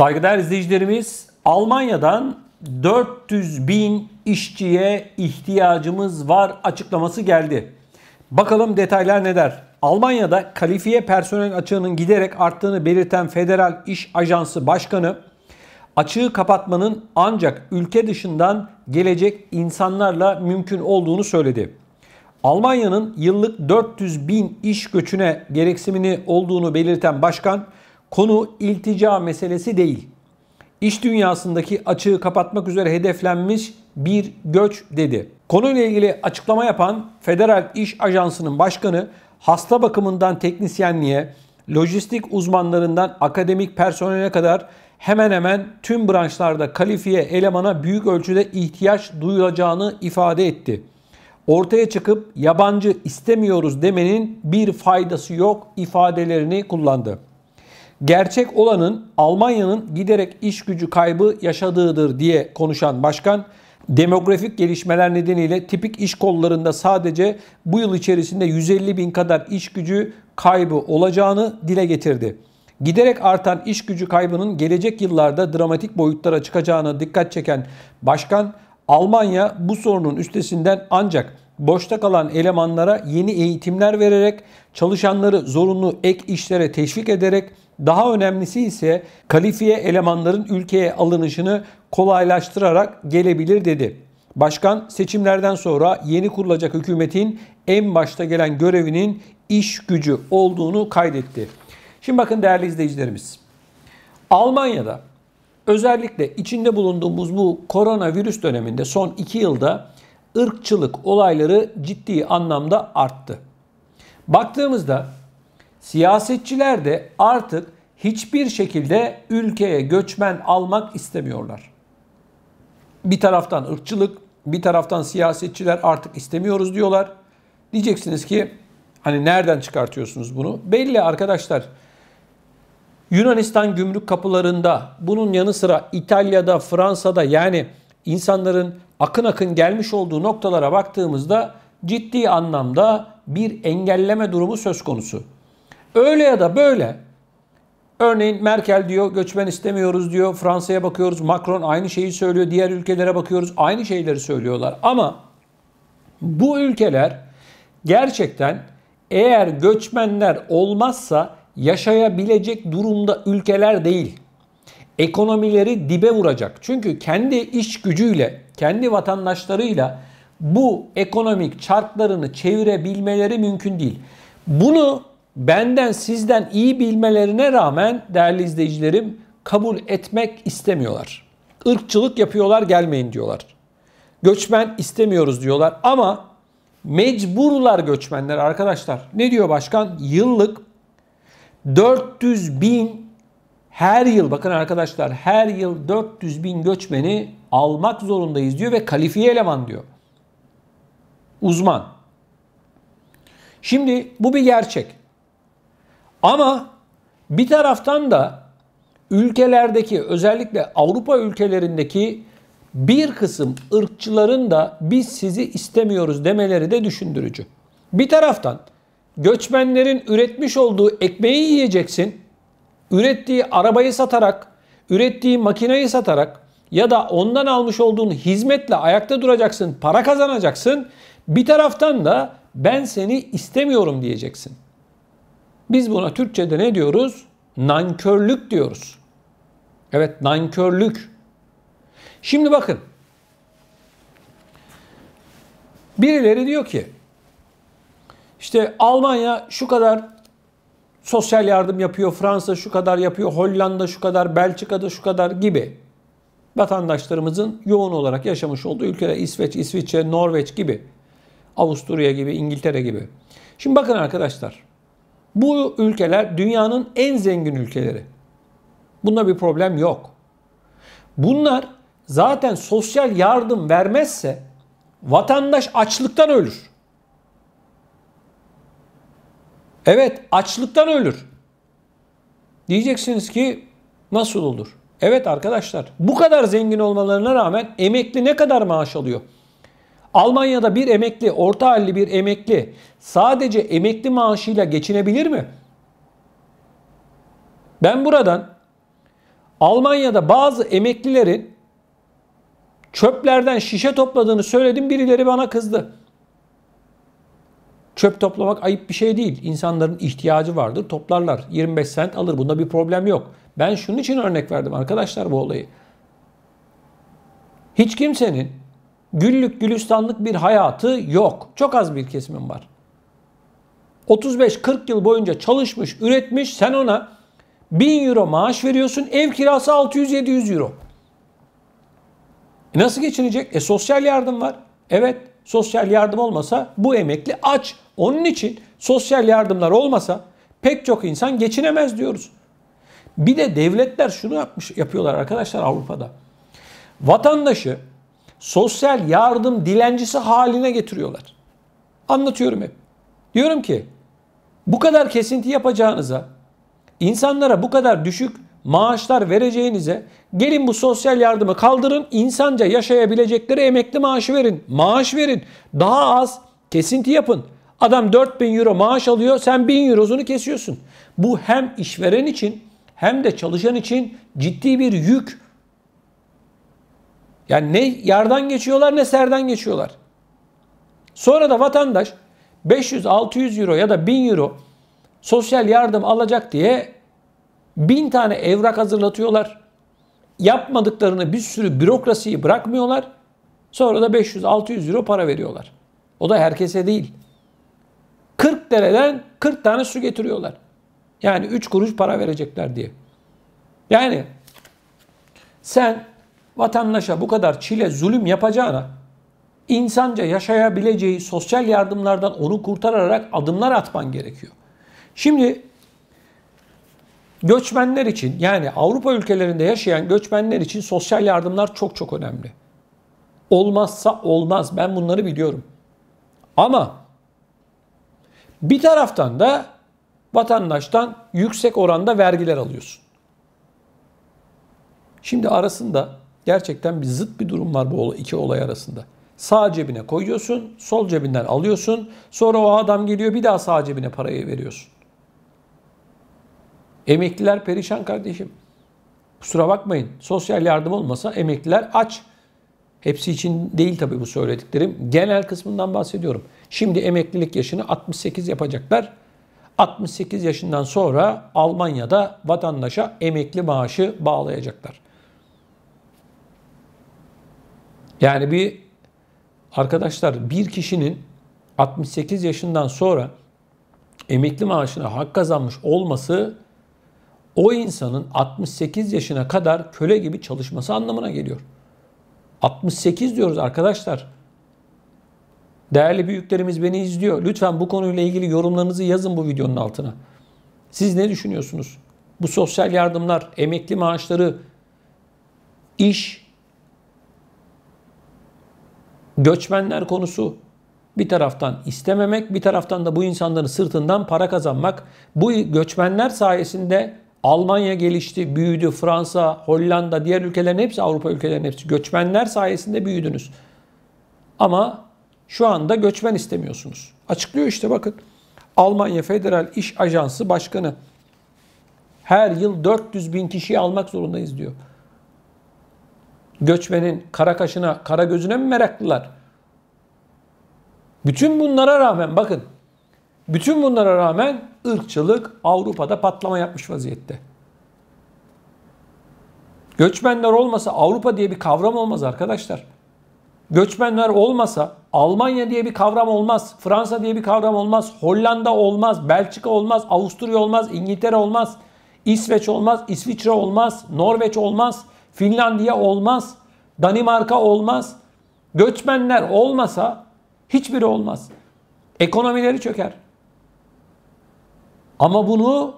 Saygıdeğer izleyicilerimiz Almanya'dan 400 bin işçiye ihtiyacımız var açıklaması geldi. Bakalım detaylar ne der? Almanya'da kalifiye personel açığının giderek arttığını belirten Federal İş Ajansı Başkanı açığı kapatmanın ancak ülke dışından gelecek insanlarla mümkün olduğunu söyledi. Almanya'nın yıllık 400 bin iş göçüne gereksimini olduğunu belirten başkan konu iltica meselesi değil. İş dünyasındaki açığı kapatmak üzere hedeflenmiş bir göç dedi. Konuyla ilgili açıklama yapan Federal İş Ajansı'nın başkanı hasta bakımından teknisyenliğe, lojistik uzmanlarından akademik personele kadar hemen hemen tüm branşlarda kalifiye elemana büyük ölçüde ihtiyaç duyulacağını ifade etti. Ortaya çıkıp yabancı istemiyoruz demenin bir faydası yok ifadelerini kullandı gerçek olanın Almanya'nın giderek iş gücü kaybı yaşadığıdır diye konuşan başkan demografik gelişmeler nedeniyle tipik iş kollarında sadece bu yıl içerisinde 150 bin kadar iş gücü kaybı olacağını dile getirdi. Giderek artan iş gücü kaybının gelecek yıllarda dramatik boyutlara çıkacağına dikkat çeken başkan, Almanya bu sorunun üstesinden ancak boşta kalan elemanlara yeni eğitimler vererek, çalışanları zorunlu ek işlere teşvik ederek daha önemlisi ise kalifiye elemanların ülkeye alınışını kolaylaştırarak gelebilir dedi. Başkan seçimlerden sonra yeni kurulacak hükümetin en başta gelen görevinin iş gücü olduğunu kaydetti. Şimdi bakın değerli izleyicilerimiz. Almanya'da özellikle içinde bulunduğumuz bu koronavirüs döneminde son 2 yılda ırkçılık olayları ciddi anlamda arttı. Baktığımızda Siyasetçiler de artık hiçbir şekilde ülkeye göçmen almak istemiyorlar. Bir taraftan ırkçılık, bir taraftan siyasetçiler artık istemiyoruz diyorlar. Diyeceksiniz ki hani nereden çıkartıyorsunuz bunu? Belli arkadaşlar. Yunanistan gümrük kapılarında, bunun yanı sıra İtalya'da, Fransa'da yani insanların akın akın gelmiş olduğu noktalara baktığımızda ciddi anlamda bir engelleme durumu söz konusu. Öyle ya da böyle Örneğin Merkel diyor göçmen istemiyoruz diyor. Fransa'ya bakıyoruz. Macron aynı şeyi söylüyor. Diğer ülkelere bakıyoruz. Aynı şeyleri söylüyorlar. Ama bu ülkeler gerçekten eğer göçmenler olmazsa yaşayabilecek durumda ülkeler değil. Ekonomileri dibe vuracak. Çünkü kendi iş gücüyle, kendi vatandaşlarıyla bu ekonomik çarklarını çevirebilmeleri mümkün değil. Bunu benden sizden iyi bilmelerine rağmen değerli izleyicilerim kabul etmek istemiyorlar. Irkçılık yapıyorlar gelmeyin diyorlar. Göçmen istemiyoruz diyorlar ama mecburlar göçmenler arkadaşlar. Ne diyor başkan? Yıllık 400 bin her yıl bakın arkadaşlar her yıl 400 bin göçmeni almak zorundayız diyor ve kalifiye eleman diyor. Uzman. Şimdi bu bir gerçek. Ama bir taraftan da ülkelerdeki özellikle Avrupa ülkelerindeki bir kısım ırkçıların da biz sizi istemiyoruz demeleri de düşündürücü. Bir taraftan göçmenlerin üretmiş olduğu ekmeği yiyeceksin. Ürettiği arabayı satarak, ürettiği makineyi satarak ya da ondan almış olduğun hizmetle ayakta duracaksın, para kazanacaksın. Bir taraftan da ben seni istemiyorum diyeceksin. Biz buna Türkçe'de ne diyoruz? Nankörlük diyoruz. Evet nankörlük. Şimdi bakın. Birileri diyor ki işte Almanya şu kadar sosyal yardım yapıyor, Fransa şu kadar yapıyor, Hollanda şu kadar, Belçika'da şu kadar gibi vatandaşlarımızın yoğun olarak yaşamış olduğu ülkeler İsveç, İsviçre, Norveç gibi, Avusturya gibi, İngiltere gibi. Şimdi bakın arkadaşlar. Bu ülkeler dünyanın en zengin ülkeleri. Bunda bir problem yok. Bunlar zaten sosyal yardım vermezse vatandaş açlıktan ölür. Evet, açlıktan ölür. Diyeceksiniz ki nasıl olur? Evet arkadaşlar, bu kadar zengin olmalarına rağmen emekli ne kadar maaş alıyor? Almanya'da bir emekli, orta halli bir emekli sadece emekli maaşıyla geçinebilir mi? Ben buradan Almanya'da bazı emeklilerin çöplerden şişe topladığını söyledim. Birileri bana kızdı. Çöp toplamak ayıp bir şey değil. İnsanların ihtiyacı vardır. Toplarlar. 25 sent alır. Bunda bir problem yok. Ben şunun için örnek verdim arkadaşlar bu olayı. Hiç kimsenin güllük gülistanlık bir hayatı yok. Çok az bir kesimin var. 35-40 yıl boyunca çalışmış, üretmiş. Sen ona 1000 euro maaş veriyorsun. Ev kirası 600-700 euro. E nasıl geçinecek? E sosyal yardım var. Evet sosyal yardım olmasa bu emekli aç. Onun için sosyal yardımlar olmasa pek çok insan geçinemez diyoruz. Bir de devletler şunu yapmış yapıyorlar arkadaşlar Avrupa'da. Vatandaşı sosyal yardım dilencisi haline getiriyorlar. Anlatıyorum hep. Diyorum ki bu kadar kesinti yapacağınıza, insanlara bu kadar düşük maaşlar vereceğinize gelin bu sosyal yardımı kaldırın, insanca yaşayabilecekleri emekli maaşı verin, maaş verin. Daha az kesinti yapın. Adam 4000 euro maaş alıyor, sen 1000 eurosunu kesiyorsun. Bu hem işveren için hem de çalışan için ciddi bir yük yani ne yardan geçiyorlar ne serden geçiyorlar. Sonra da vatandaş 500-600 euro ya da 1000 euro sosyal yardım alacak diye bin tane evrak hazırlatıyorlar. Yapmadıklarını bir sürü bürokrasiyi bırakmıyorlar. Sonra da 500-600 euro para veriyorlar. O da herkese değil. 40 dereden 40 tane su getiriyorlar. Yani 3 kuruş para verecekler diye. Yani sen vatandaşa bu kadar çile, zulüm yapacağına insanca yaşayabileceği sosyal yardımlardan onu kurtararak adımlar atman gerekiyor. Şimdi göçmenler için yani Avrupa ülkelerinde yaşayan göçmenler için sosyal yardımlar çok çok önemli. Olmazsa olmaz ben bunları biliyorum. Ama bir taraftan da vatandaştan yüksek oranda vergiler alıyorsun. Şimdi arasında Gerçekten bir zıt bir durum var bu iki olay arasında. Sağ cebine koyuyorsun, sol cebinden alıyorsun. Sonra o adam geliyor bir daha sağ cebine parayı veriyorsun. Emekliler perişan kardeşim. Kusura bakmayın. Sosyal yardım olmasa emekliler aç. Hepsi için değil tabii bu söylediklerim. Genel kısmından bahsediyorum. Şimdi emeklilik yaşını 68 yapacaklar. 68 yaşından sonra Almanya'da vatandaşa emekli maaşı bağlayacaklar. Yani bir arkadaşlar bir kişinin 68 yaşından sonra emekli maaşına hak kazanmış olması o insanın 68 yaşına kadar köle gibi çalışması anlamına geliyor. 68 diyoruz arkadaşlar. Değerli büyüklerimiz beni izliyor. Lütfen bu konuyla ilgili yorumlarınızı yazın bu videonun altına. Siz ne düşünüyorsunuz? Bu sosyal yardımlar, emekli maaşları, iş göçmenler konusu bir taraftan istememek, bir taraftan da bu insanların sırtından para kazanmak. Bu göçmenler sayesinde Almanya gelişti, büyüdü, Fransa, Hollanda, diğer ülkelerin hepsi, Avrupa ülkelerinin hepsi göçmenler sayesinde büyüdünüz. Ama şu anda göçmen istemiyorsunuz. Açıklıyor işte bakın. Almanya Federal İş Ajansı Başkanı her yıl 400 bin kişiyi almak zorundayız diyor göçmenin kara kaşına, kara gözüne mi meraklılar? Bütün bunlara rağmen bakın, bütün bunlara rağmen ırkçılık Avrupa'da patlama yapmış vaziyette. Göçmenler olmasa Avrupa diye bir kavram olmaz arkadaşlar. Göçmenler olmasa Almanya diye bir kavram olmaz, Fransa diye bir kavram olmaz, Hollanda olmaz, Belçika olmaz, Avusturya olmaz, İngiltere olmaz, İsveç olmaz, İsviçre olmaz, Norveç olmaz, Finlandiya olmaz, Danimarka olmaz. Göçmenler olmasa hiçbiri olmaz. Ekonomileri çöker. Ama bunu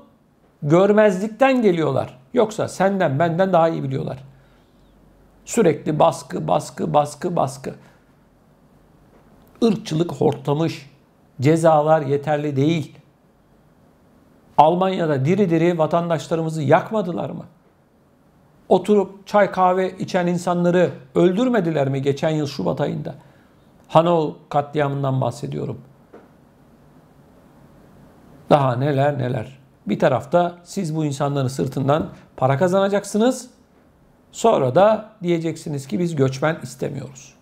görmezlikten geliyorlar. Yoksa senden benden daha iyi biliyorlar. Sürekli baskı, baskı, baskı, baskı. Irkçılık hortlamış. Cezalar yeterli değil. Almanya'da diri diri vatandaşlarımızı yakmadılar mı? oturup çay kahve içen insanları öldürmediler mi geçen yıl Şubat ayında? Hanoğlu katliamından bahsediyorum. Daha neler neler. Bir tarafta siz bu insanların sırtından para kazanacaksınız. Sonra da diyeceksiniz ki biz göçmen istemiyoruz.